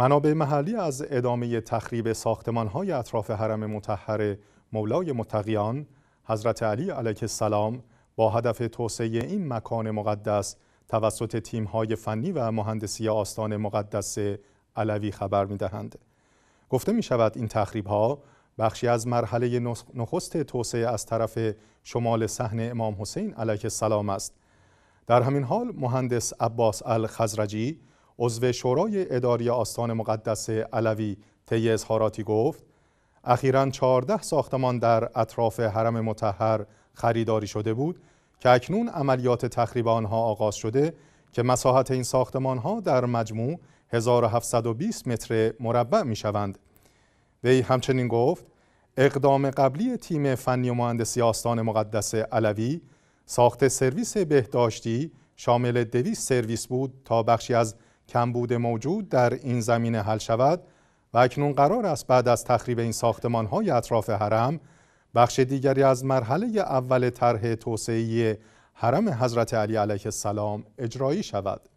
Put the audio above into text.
منابع محلی از ادامه تخریب های اطراف حرم متحر مولای متقیان حضرت علی علیه السلام با هدف توسعه این مکان مقدس توسط های فنی و مهندسی آستان مقدس علوی خبر می‌دهند. گفته می شود این ها بخشی از مرحله نخست توسعه از طرف شمال صحن امام حسین علیه السلام است. در همین حال مهندس عباس الخزرجی عضو شورای اداری آستان مقدس علوی طی اظهاراتی گفت اخیرا 14 ساختمان در اطراف حرم متحر خریداری شده بود که اکنون عملیات تخریب آنها آغاز شده که مساحت این ساختمان ها در مجموع 1720 متر مربع می شوند. وی همچنین گفت اقدام قبلی تیم فنی و مهندسی آستان مقدس علوی ساخت سرویس بهداشتی شامل دویست سرویس بود تا بخشی از کمبود موجود در این زمینه حل شود و اکنون قرار است بعد از تخریب این ساختمان های اطراف حرم بخش دیگری از مرحله اول طرح توسعه حرم حضرت علی علیه السلام اجرایی شود